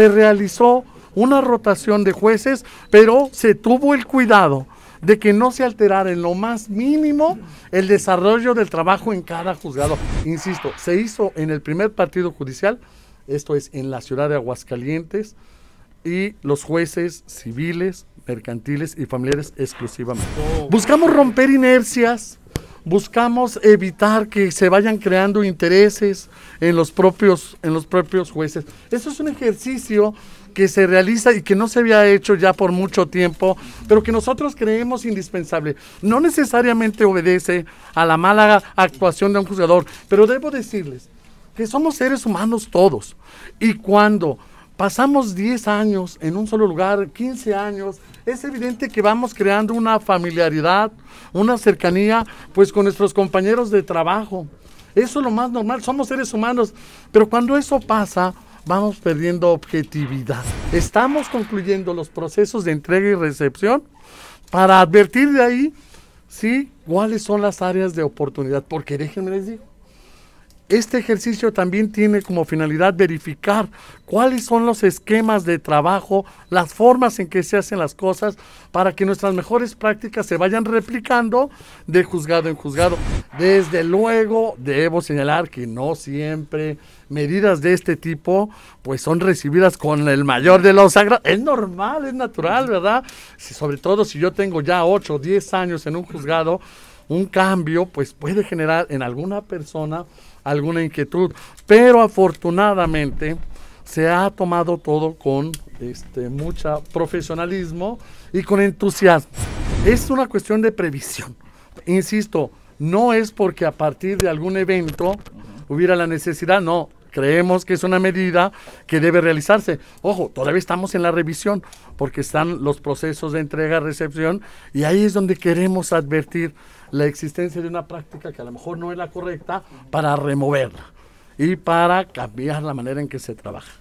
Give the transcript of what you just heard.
se realizó una rotación de jueces, pero se tuvo el cuidado de que no se alterara en lo más mínimo el desarrollo del trabajo en cada juzgado. Insisto, se hizo en el primer partido judicial, esto es en la ciudad de Aguascalientes, y los jueces civiles, mercantiles y familiares exclusivamente. Oh. Buscamos romper inercias, buscamos evitar que se vayan creando intereses en los propios, en los propios jueces. Eso es un ejercicio que se realiza y que no se había hecho ya por mucho tiempo, pero que nosotros creemos indispensable. No necesariamente obedece a la mala actuación de un juzgador, pero debo decirles que somos seres humanos todos. Y cuando pasamos 10 años en un solo lugar, 15 años, es evidente que vamos creando una familiaridad, una cercanía, pues con nuestros compañeros de trabajo. Eso es lo más normal, somos seres humanos, pero cuando eso pasa, vamos perdiendo objetividad. Estamos concluyendo los procesos de entrega y recepción para advertir de ahí, sí, cuáles son las áreas de oportunidad, porque déjenme les digo, este ejercicio también tiene como finalidad verificar cuáles son los esquemas de trabajo, las formas en que se hacen las cosas, para que nuestras mejores prácticas se vayan replicando de juzgado en juzgado. Desde luego, debo señalar que no siempre medidas de este tipo pues son recibidas con el mayor de los sagrados. Es normal, es natural, ¿verdad? sobre todo si yo tengo ya 8 o 10 años en un juzgado, un cambio, pues puede generar en alguna persona alguna inquietud. Pero afortunadamente se ha tomado todo con este, mucho profesionalismo y con entusiasmo. Es una cuestión de previsión. Insisto, no es porque a partir de algún evento hubiera la necesidad, no, creemos que es una medida que debe realizarse. Ojo, todavía estamos en la revisión porque están los procesos de entrega-recepción y ahí es donde queremos advertir la existencia de una práctica que a lo mejor no es la correcta para removerla y para cambiar la manera en que se trabaja.